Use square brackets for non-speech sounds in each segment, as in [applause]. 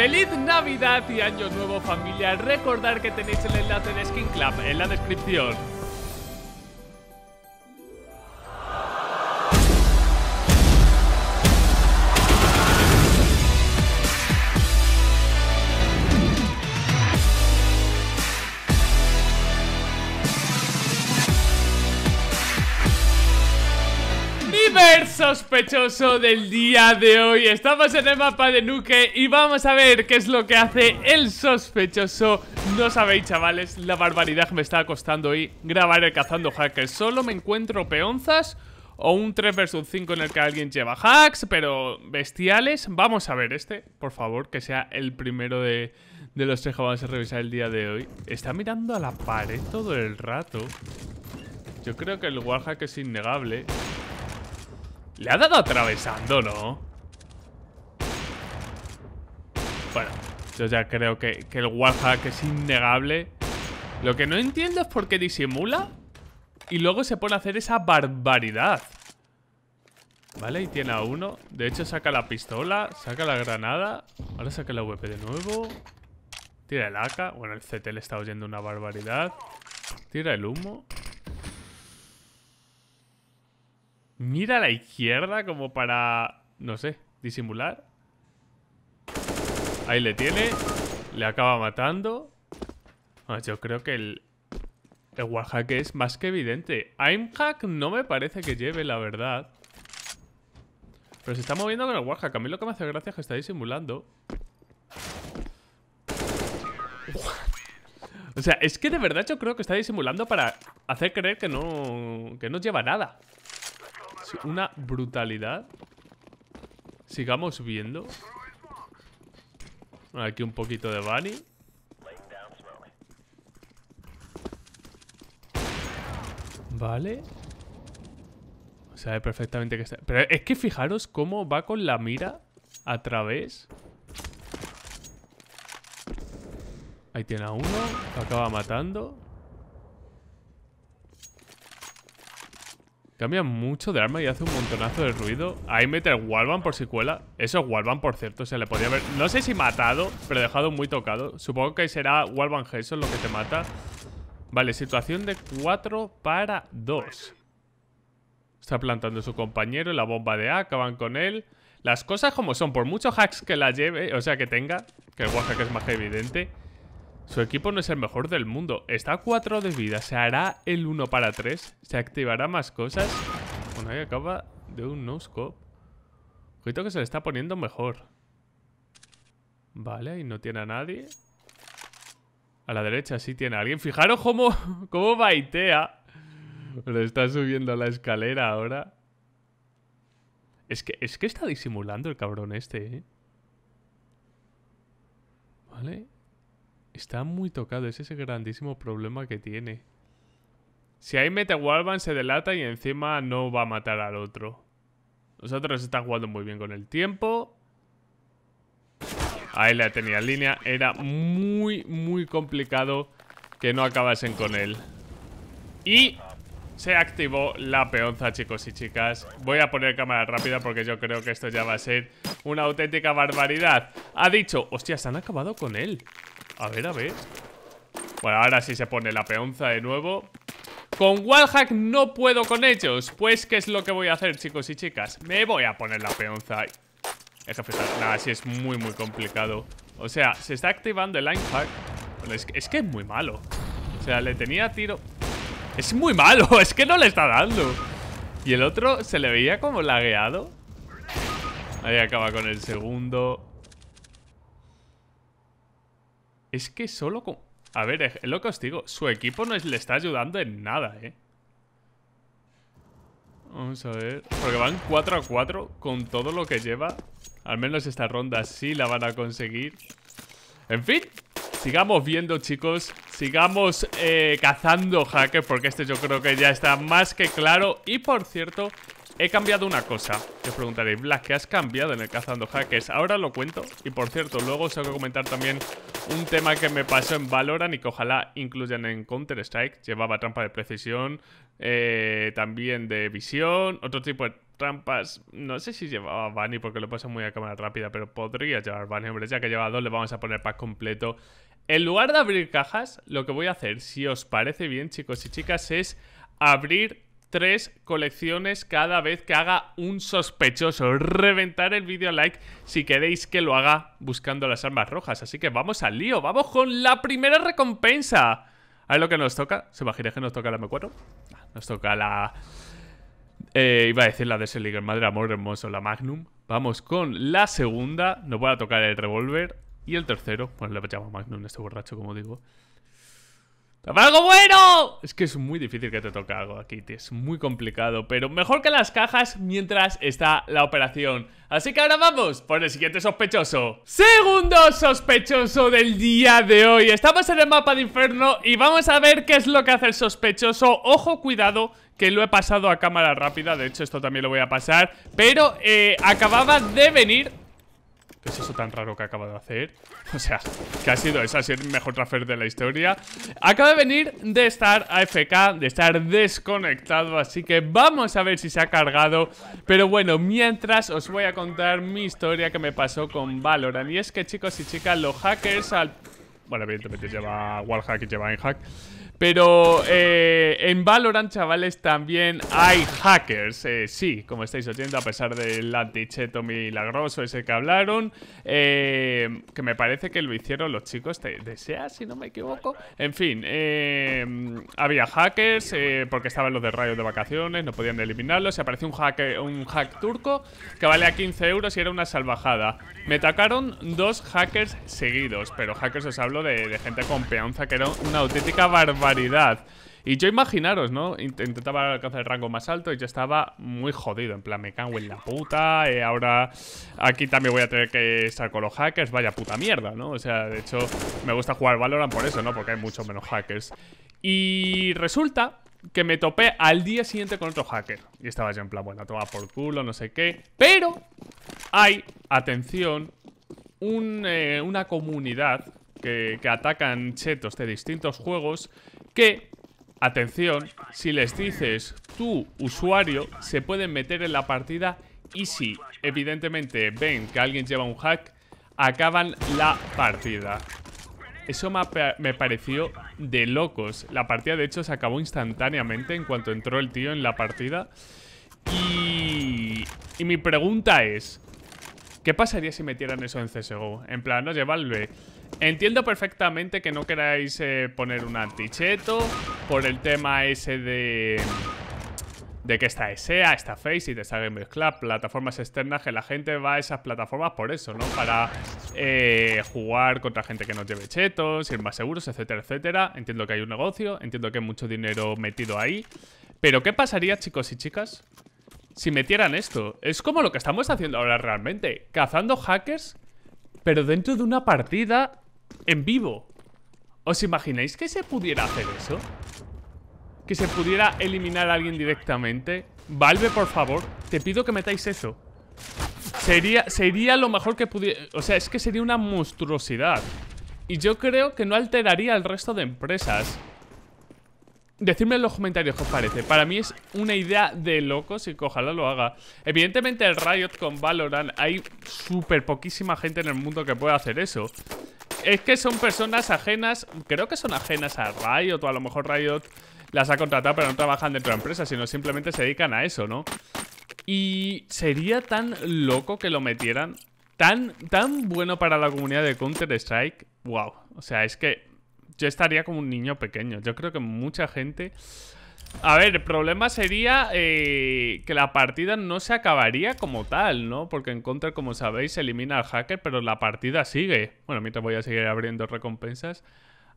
¡Feliz Navidad y Año Nuevo familia! Recordad que tenéis el enlace de Skin Club en la descripción. sospechoso del día de hoy Estamos en el mapa de Nuke y vamos a ver qué es lo que hace el sospechoso No sabéis chavales, la barbaridad que me está costando hoy grabar el cazando hackers Solo me encuentro peonzas o un 3 vs 5 en el que alguien lleva hacks, pero bestiales. Vamos a ver este, por favor, que sea el primero de, de los tres que vamos a revisar el día de hoy. Está mirando a la pared todo el rato. Yo creo que el warhack es innegable. Le ha dado atravesando, ¿no? Bueno, yo ya creo que, que el Warhack es innegable. Lo que no entiendo es por qué disimula y luego se pone a hacer esa barbaridad. Vale, y tiene a uno. De hecho, saca la pistola, saca la granada. Ahora saca la VP de nuevo. Tira el AK. Bueno, el CT le está oyendo una barbaridad. Tira el humo. mira a la izquierda como para, no sé, disimular. Ahí le tiene. Le acaba matando. Ah, yo creo que el, el Warhack es más que evidente. Aimhack no me parece que lleve, la verdad. Pero se está moviendo con el Warhack. A mí lo que me hace gracia es que está disimulando. O sea, es que de verdad yo creo que está disimulando para hacer creer que no, que no lleva nada una brutalidad. Sigamos viendo. Aquí un poquito de Bunny. Vale. Sabe perfectamente que está... Pero es que fijaros cómo va con la mira a través. Ahí tiene a uno. acaba matando. Cambia mucho de arma y hace un montonazo de ruido. Ahí mete el Walvan por si cuela. Eso es Walvan, por cierto. Se le podía haber... No sé si matado, pero dejado muy tocado. Supongo que será Walvan Gesso lo que te mata. Vale, situación de 4 para 2. Está plantando su compañero. La bomba de A. Acaban con él. Las cosas como son. Por muchos hacks que la lleve, o sea, que tenga. Que el Warhack es más evidente. Su equipo no es el mejor del mundo. Está a 4 de vida. Se hará el 1 para 3. Se activará más cosas. Bueno, ahí acaba de un no-scope. Ojito que se le está poniendo mejor. Vale, y no tiene a nadie. A la derecha sí tiene a alguien. Fijaros cómo, [laughs] cómo baitea. Le está subiendo la escalera ahora. Es que, es que está disimulando el cabrón este, ¿eh? Vale. Está muy tocado, es ese grandísimo problema que tiene. Si ahí mete se delata y encima no va a matar al otro. Nosotros está jugando muy bien con el tiempo. Ahí la tenía línea. Era muy, muy complicado que no acabasen con él. Y se activó la peonza, chicos y chicas. Voy a poner cámara rápida porque yo creo que esto ya va a ser una auténtica barbaridad. Ha dicho, hostia, se han acabado con él. A ver, a ver Bueno, ahora sí se pone la peonza de nuevo Con wallhack no puedo con ellos Pues, ¿qué es lo que voy a hacer, chicos y chicas? Me voy a poner la peonza El que Nada, sí es muy, muy complicado O sea, se está activando el linehack... es, es que es muy malo O sea, le tenía tiro... Es muy malo, [laughs] es que no le está dando Y el otro se le veía como lagueado Ahí acaba con el segundo es que solo con... A ver, es lo que os digo. Su equipo no le está ayudando en nada, ¿eh? Vamos a ver. Porque van 4 a 4 con todo lo que lleva. Al menos esta ronda sí la van a conseguir. En fin, sigamos viendo, chicos. Sigamos eh, cazando hackers porque este yo creo que ya está más que claro. Y por cierto, He cambiado una cosa. Os preguntaréis, Black, ¿qué has cambiado en el Cazando Hackers? Ahora lo cuento. Y por cierto, luego os tengo que comentar también un tema que me pasó en Valorant y que ojalá incluyan en Counter-Strike. Llevaba trampa de precisión, eh, también de visión, otro tipo de trampas. No sé si llevaba Bunny porque lo pasa muy a cámara rápida, pero podría llevar Bunny. Hombre, ya que lleva dos, le vamos a poner pack completo. En lugar de abrir cajas, lo que voy a hacer, si os parece bien, chicos y chicas, es abrir tres colecciones cada vez que haga un sospechoso. Reventar el vídeo like si queréis que lo haga buscando las armas rojas. Así que vamos al lío, vamos con la primera recompensa. A ver lo que nos toca. ¿Se imagina que nos toca la M4? Ah, nos toca la... Eh, iba a decir la de el madre amor hermoso, la Magnum. Vamos con la segunda. Nos va a tocar el revólver. Y el tercero, pues le echamos Magnum, este borracho, como digo. ¡Toma algo bueno! Es que es muy difícil que te toque algo aquí, tío. Es muy complicado, pero mejor que las cajas mientras está la operación. Así que ahora vamos por el siguiente sospechoso. Segundo sospechoso del día de hoy. Estamos en el mapa de infierno y vamos a ver qué es lo que hace el sospechoso. Ojo, cuidado, que lo he pasado a cámara rápida. De hecho, esto también lo voy a pasar. Pero eh, acababa de venir ¿Qué es eso tan raro que acaba de hacer? [laughs] O sea, que ha sido Ha sido el mejor transfer de la historia. Acaba de venir de estar AFK, de estar desconectado, así que vamos a ver si se ha cargado. Pero bueno, mientras os voy a contar mi historia que me pasó con Valorant. Y es que chicos y chicas, los hackers al... Bueno, evidentemente lleva Warhack y lleva Inhack. Pero eh, en Valorant, chavales, también hay hackers. Eh, sí, como estáis oyendo, a pesar del anticheto milagroso ese que hablaron, eh, que me parece que lo hicieron los chicos de, SEA, si no me equivoco. En fin, había hackers porque estaban los de rayos de vacaciones, no podían eliminarlos. Se apareció un, hack, turco que vale a 15 euros y era una salvajada. Me atacaron dos hackers seguidos, pero hackers os hablo de, gente con peonza, que era una auténtica barbaridad y yo imaginaros, ¿no? Intentaba alcanzar el rango más alto y ya estaba muy jodido. En plan, me cago en la puta. y eh, ahora aquí también voy a tener que estar con los hackers. Vaya puta mierda, ¿no? O sea, de hecho, me gusta jugar Valorant por eso, ¿no? Porque hay mucho menos hackers. Y resulta que me topé al día siguiente con otro hacker. Y estaba yo en plan, bueno, toma por culo, no sé qué. Pero hay, atención, un, eh, una comunidad que, que, atacan chetos de distintos juegos que, atención, si les dices tu usuario, se pueden meter en la partida y si, evidentemente, ven que alguien lleva un hack, acaban la partida. Eso me, pareció de locos. La partida, de hecho, se acabó instantáneamente en cuanto entró el tío en la partida. Y... Y mi pregunta es... ¿Qué pasaría si metieran eso en CSGO? En plan, oye, Valve, Entiendo perfectamente que no queráis eh, poner un anticheto por el tema ese de... De que esta ESEA, esta Face y te Game club plataformas externas que la gente va a esas plataformas por eso, ¿no? Para eh, jugar contra gente que nos lleve chetos, ir más seguros, etcétera, etcétera. Entiendo que hay un negocio, entiendo que hay mucho dinero metido ahí. Pero ¿qué pasaría, chicos y chicas, si metieran esto? Es como lo que estamos haciendo ahora realmente, cazando hackers pero dentro de una partida en vivo. ¿Os imagináis que se pudiera hacer eso? ¿Que se pudiera eliminar a alguien directamente? Valve, por favor, te pido que metáis eso. Sería, sería lo mejor que pudiera... O sea, es que sería una monstruosidad. Y yo creo que no alteraría al resto de empresas. Decidme en los comentarios qué os parece. Para mí es una idea de locos y ojalá lo haga. Evidentemente el Riot con Valorant hay súper poquísima gente en el mundo que pueda hacer eso es que son personas ajenas, creo que son ajenas a Riot o a lo mejor Riot las ha contratado pero no trabajan dentro de la empresa, sino simplemente se dedican a eso, ¿no? Y sería tan loco que lo metieran, tan, tan bueno para la comunidad de Counter-Strike, wow, o sea, es que yo estaría como un niño pequeño, yo creo que mucha gente a ver, el problema sería eh, que la partida no se acabaría como tal, ¿no? Porque en contra, como sabéis, se elimina al hacker, pero la partida sigue. Bueno, mientras voy a seguir abriendo recompensas.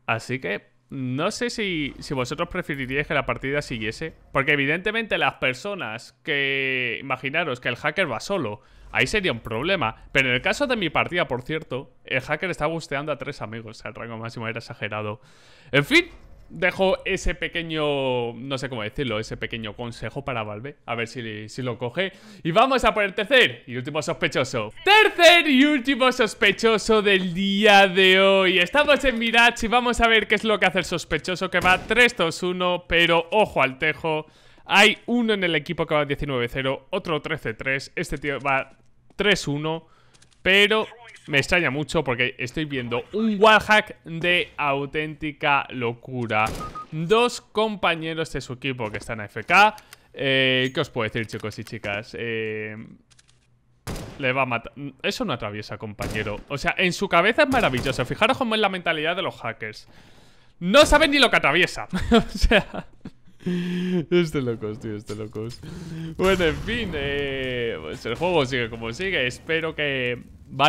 Así que no sé si, vosotros preferiríais que la partida siguiese. Porque evidentemente las personas que... Imaginaros que el hacker va solo. Ahí sería un problema. Pero en el caso de mi partida, por cierto, el hacker está gusteando a tres amigos. El rango máximo era exagerado. En fin, dejo ese pequeño, no sé cómo decirlo, ese pequeño consejo para Valve. A ver si, si lo coge. Y vamos a por el tercer y último sospechoso. Tercer y último sospechoso del día de hoy. Estamos en Mirage y vamos a ver qué es lo que hace el sospechoso que va 3-2-1, pero ojo al tejo. Hay uno en el equipo que va 19-0, otro 13-3, este tío va 3-1, pero me extraña mucho porque estoy viendo un wallhack de auténtica locura. Dos compañeros de su equipo que están a FK. Eh, ¿Qué os puedo decir, chicos y chicas? Eh, le va a matar. Eso no atraviesa, compañero. O sea, en su cabeza es maravilloso. Fijaros cómo es la mentalidad de los hackers. No saben ni lo que atraviesa. [laughs] o sea... Este locos, tío, este locos. Bueno, en fin, eh, pues el juego sigue como sigue. Espero que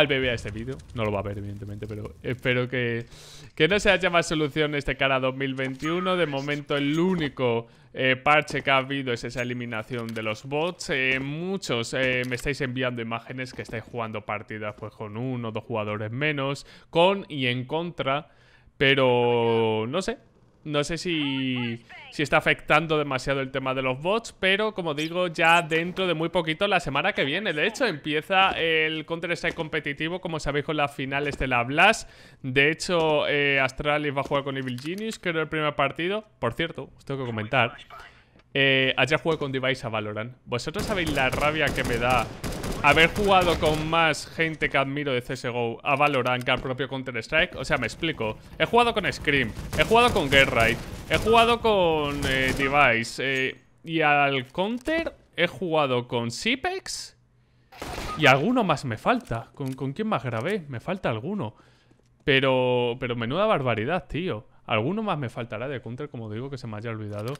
bebé a este vídeo, no lo va a ver evidentemente, pero espero que, no se haya más solución este cara 2021. De momento el único eh, parche que ha habido es esa eliminación de los bots. Eh, muchos eh, me estáis enviando imágenes que estáis jugando partidas pues con uno o dos jugadores menos, con y en contra, pero no sé, no sé si, si está afectando demasiado el tema de los bots, pero como digo, ya dentro de muy poquito, la semana que viene, de hecho, empieza el Counter-Strike competitivo, como sabéis, con las finales de la Blast. De hecho, eh, Astralis va a jugar con Evil Genius, que era el primer partido. Por cierto, os tengo que comentar. Eh, ayer jugué con Device a Valorant. ¿Vosotros sabéis la rabia que me da haber jugado con más gente que admiro de CSGO a Valorant que al propio Counter-Strike. O sea, me explico. He jugado con Scream, he jugado con Right, he jugado con eh, Device. Eh, y al Counter he jugado con Sipex. Y alguno más me falta. ¿Con, ¿Con, quién más grabé? Me falta alguno. Pero, pero menuda barbaridad, tío. Alguno más me faltará de Counter, como digo, que se me haya olvidado.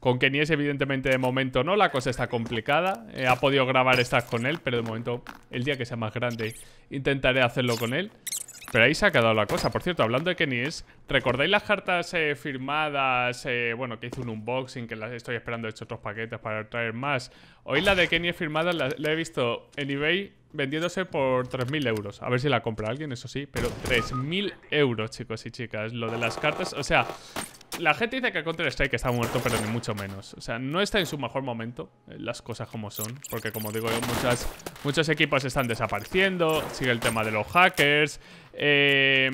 Con Kenies, evidentemente, de momento no, la cosa está complicada. Eh, ha podido grabar estas con él, pero de momento, el día que sea más grande, intentaré hacerlo con él. Pero ahí se ha quedado la cosa. Por cierto, hablando de Kenies, ¿recordáis las cartas eh, firmadas? Eh, bueno, que hice un unboxing, que las estoy esperando, he hecho otros paquetes para traer más. Hoy la de es firmada la, la, he visto en eBay vendiéndose por 3.000 euros. A ver si la compra alguien, eso sí, pero 3.000 euros, chicos y chicas. Lo de las cartas, o sea, la gente dice que Counter-Strike está muerto, pero ni mucho menos. O sea, no está en su mejor momento, eh, las cosas como son. Porque como digo, muchas, muchos equipos están desapareciendo, sigue el tema de los hackers, eh,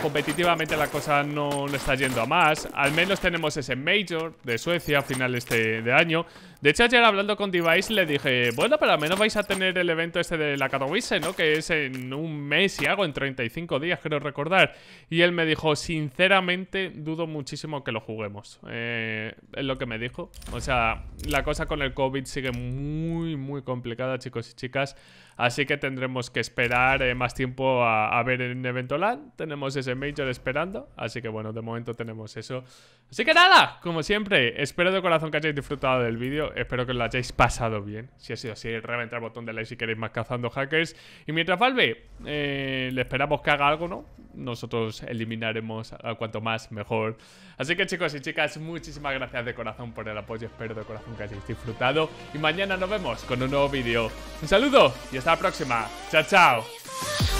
competitivamente la cosa no, está yendo a más. Al menos tenemos ese Major de Suecia a final este de año. De hecho, ayer hablando con Device le dije, bueno, pero al menos vais a tener el evento este de la Katowice, ¿no? Que es en un mes y algo, en 35 días, creo recordar. Y él me dijo, sinceramente, dudo muchísimo que lo juguemos. Eh, es lo que me dijo. O sea, la cosa con el COVID sigue muy, muy complicada, chicos y chicas. Así que tendremos que esperar eh, más tiempo a, ver en Eventoland. Tenemos ese Major esperando. Así que bueno, de momento tenemos eso. Así que nada, como siempre, espero de corazón que hayáis disfrutado del vídeo. Espero que lo hayáis pasado bien. Si ha sido así, reventar el botón de like si queréis más cazando hackers. Y mientras Valve, eh, le esperamos que haga algo, ¿no? nosotros eliminaremos cuanto más mejor. Así que chicos y chicas, muchísimas gracias de corazón por el apoyo, espero de corazón que hayáis disfrutado y mañana nos vemos con un nuevo vídeo. Un saludo y hasta la próxima. Chao, chao.